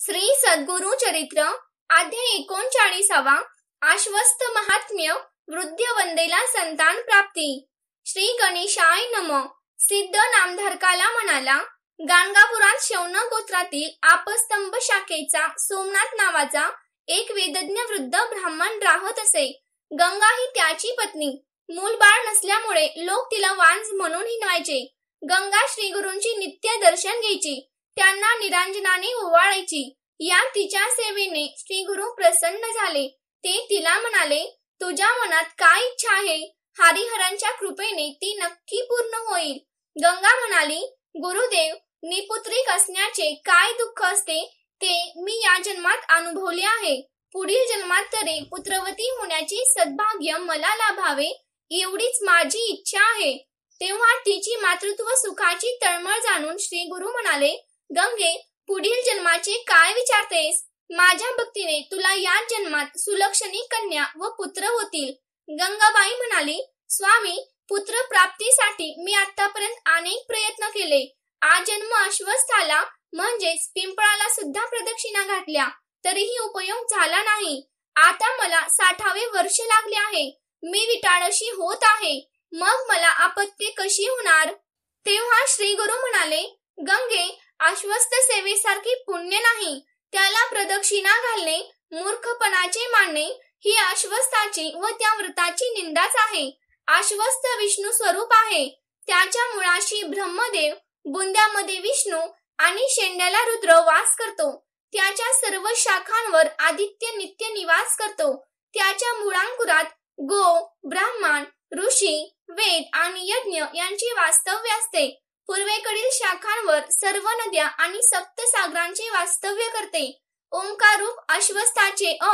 श्री सद्गुरु चरित्र आद्य एकोणचाळीसावा आश्वस्त महात्म्य वृद्ध वंदेला संतान प्राप्ती श्री गणेशाय नम सिद्ध नामधारकाला म्हणाला गाणगापुरात शौन गोत्रातील आपस्तंभ शाखेचा सोमनाथ नावाचा एक वेदज्ञ वृद्ध ब्राह्मण राहत असे गंगा ही त्याची पत्नी मूल बाळ नसल्यामुळे लोक तिला वांज म्हणून हिनवायचे गंगा श्री गुरूंची नित्य दर्शन घ्यायची त्यांना निरांजनाने ओवाळायची या तिच्या सेवेने श्री गुरु प्रसन्न झाले ते तिला म्हणाले तुझ्या मनात काय इच्छा आहे हरिहरांच्या कृपेने ती नक्की पूर्ण होईल गंगा म्हणाली गुरुदेव निपुत्रिक असण्याचे काय दुःख असते ते मी या जन्मात अनुभवले आहे पुढील जन्मात तरी पुत्रवती होण्याची सद्भाग्य मला लाभावे एवढीच माझी इच्छा आहे तेव्हा तिची मातृत्व सुखाची तळमळ जाणून श्री गुरु म्हणाले गंगे पुढील जन्माचे काय विचारतेस माझ्या भक्तीने तुला या जन्मात सुलक्षणी कन्या व पुत्र होतील गंगाबाई म्हणाली स्वामी पुत्र प्राप्तीसाठी मी आतापर्यंत अनेक प्रयत्न केले आज जन्म अश्वस्थाला म्हणजेच पिंपळाला सुद्धा प्रदक्षिणा घातल्या तरीही उपयोग झाला नाही आता मला साठावे वर्ष लागले आहे मी विटाळशी होत आहे मग मला आपत्ती कशी होणार तेव्हा श्री गुरु म्हणाले गंगे आश्वस्त सेवेसारखी पुण्य नाही त्याला प्रदक्षिणा घालणे मूर्खपणाचे मानणे ही आश्वस्ताची व त्या व्रताची निंदाच आहे आश्वस्त विष्णू स्वरूप आहे त्याच्या मुळाशी ब्रह्मदेव बुंद्यामध्ये विष्णू आणि शेंड्याला रुद्र वास करतो त्याच्या सर्व शाखांवर आदित्य नित्य निवास करतो त्याच्या मुळांकुरात गो ब्राह्मण ऋषी वेद आणि यज्ञ यांची वास्तव्य असते पूर्वेकडील शाखांवर सर्व नद्या आणि सप्तसागरांचे वास्तव्य करते ओंकारूप अश्वस्थाचे अ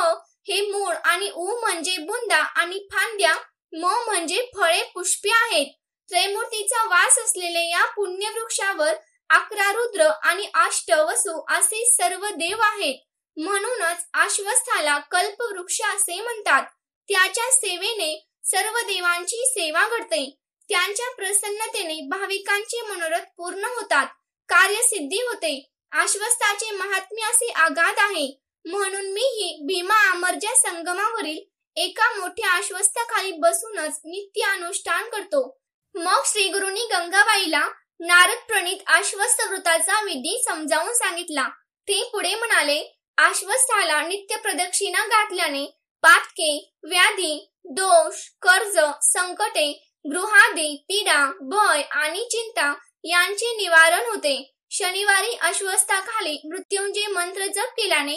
हे मूळ आणि उ म्हणजे बुंदा आणि फांद्या म म्हणजे फळे पुष्पे आहेत त्रैमूर्तीचा वास असलेले या पुण्यवृक्षावर अकरा रुद्र आणि अष्टवसु असे सर्व देव आहेत म्हणूनच आश्वस्थाला कल्पवृक्ष असे म्हणतात त्याच्या सेवेने सर्व देवांची सेवा घडते त्यांच्या प्रसन्नतेने भाविकांचे मनोरथ पूर्ण होतात कार्यसिद्धी होते आश्वस्ताचे महात्म्य असे आघात आहे म्हणून मी ही भीमा अमरजा संगमावरील एका मोठ्या आश्वस्ताखाली बसूनच नित्य अनुष्ठान करतो मग श्री गुरुनी गंगाबाईला नारद प्रणित आश्वस्त व्रताचा विधी समजावून सांगितला ते पुढे म्हणाले आश्वस्ताला नित्य प्रदक्षिणा घातल्याने पातके व्याधी दोष कर्ज संकटे गृहादी पीडा भय आणि चिंता यांचे निवारण होते शनिवारी खाली मृत्यूंचे मंत्र जप केल्याने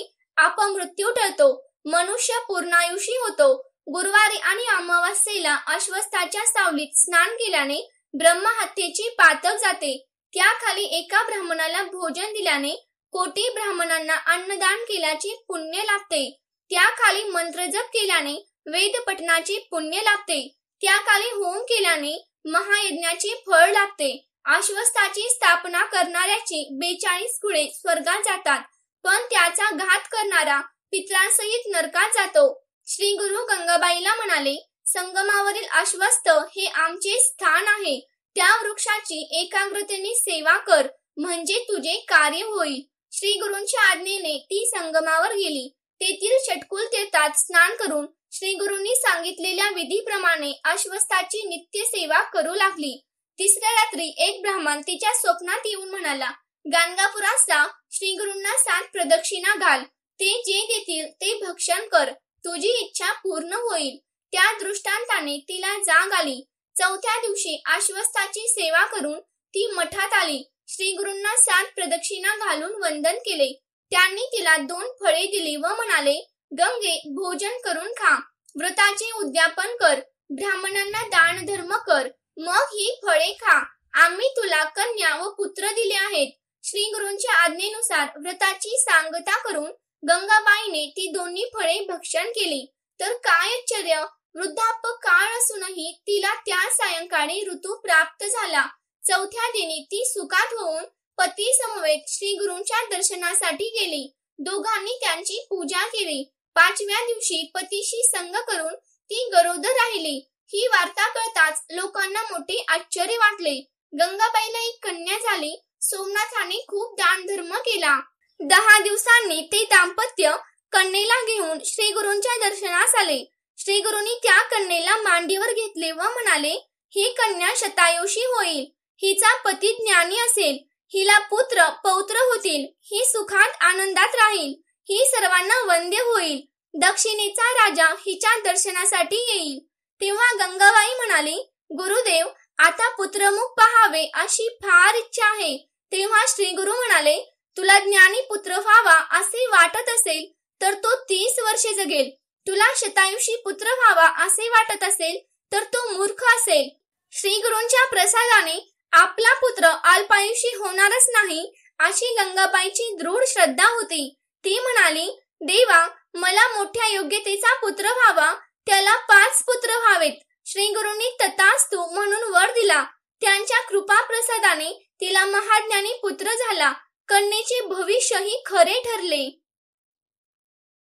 मृत्यू टळतो मनुष्य पूर्णायुषी होतो गुरुवारी आणि अमावस्येला अश्वस्थाच्या सावलीत स्नान केल्याने ब्रह्महत्येची पातक जाते त्याखाली एका ब्राह्मणाला भोजन दिल्याने कोटी ब्राह्मणांना अन्नदान केल्याचे पुण्य लाभते त्याखाली मंत्र जप केल्याने वेद पठणाचे पुण्य लाभते त्या त्याकाळी होम केल्याने महायज्ञाचे फळ लागते आश्वस्ताची स्थापना करणाऱ्याची बेचाळीस कुळे स्वर्गात जातात पण त्याचा घात करणारा पित्रांसहित नरकात जातो श्री गुरु गंगाबाईला म्हणाले संगमावरील आश्वस्त हे आमचे स्थान आहे त्या वृक्षाची एकाग्रतेने सेवा कर म्हणजे तुझे कार्य होईल श्री गुरूंच्या आज्ञेने ती संगमावर गेली तेथील षटकुल तीर्थात स्नान करून श्री गुरुंनी सांगितलेल्या विधीप्रमाणे अश्वस्थाची नित्य सेवा करू लागली तिसऱ्या रात्री एक ब्राह्मण तिच्या स्वप्नात येऊन म्हणाला गाणगापुरात जा श्री गुरुंना सात प्रदक्षिणा घाल ते जे देतील ते भक्षण कर तुझी इच्छा पूर्ण होईल त्या दृष्टांताने तिला जाग आली चौथ्या दिवशी आश्वस्थाची सेवा करून ती मठात आली श्री गुरुंना सात प्रदक्षिणा घालून वंदन केले त्यांनी तिला दोन फळे दिली व म्हणाले गंगे भोजन करून खा व्रताचे उद्यापन कर ब्राह्मणांना दान धर्म कर मग ही फळे खा आम्ही तुला कन्या व पुत्र दिले आहेत श्री गुरूंच्या आज्ञेनुसार व्रताची सांगता करून गंगाबाईने ती दोन्ही फळे भक्षण केली तर काय आश्चर्य वृद्धाप काळ असूनही तिला त्या सायंकाळी ऋतू प्राप्त झाला चौथ्या दिनी ती सुखात होऊन पती समवेत श्री गुरुंच्या दर्शनासाठी गेली दोघांनी त्यांची पूजा केली पाचव्या दिवशी पतीशी संग करून ती गरोदर राहिली ही वार्ता कळताच लोकांना मोठे आश्चर्य वाटले गंगाबाईला एक कन्या झाली सोमनाथाने खूप दान धर्म केला दहा दिवसांनी ते दाम्पत्य कन्येला घेऊन श्री गुरूंच्या दर्शनास आले श्री गुरुनी त्या कन्येला मांडीवर घेतले व म्हणाले ही कन्या शतायुषी होईल हिचा पती ज्ञानी असेल हिला पुत्र पौत्र होतील ही सुखात आनंदात राहील ही सर्वांना वंद्य होईल दक्षिणेचा राजा हिच्या दर्शनासाठी येईल तेव्हा गंगाबाई म्हणाली गुरुदेव आता पुत्रमुख पहावे अशी फार इच्छा आहे तेव्हा श्री गुरु म्हणाले तुला ज्ञानी पुत्र व्हावा असे वाटत असेल तर तो तीस वर्षे जगेल तुला शतायुषी पुत्र व्हावा असे वाटत असेल तर तो मूर्ख असेल श्री गुरूंच्या प्रसादाने आपला पुत्र अल्पायुषी होणारच नाही अशी गंगाबाईची दृढ श्रद्धा होती ती म्हणाली देवा मला मोठ्या योग्यतेचा पुत्र व्हावा त्याला पाच पुत्र व्हावेत श्री गुरुंनी तथास्तु म्हणून वर दिला त्यांच्या कृपा प्रसादाने तिला महाज्ञानी पुत्र झाला कन्येचे भविष्यही खरे ठरले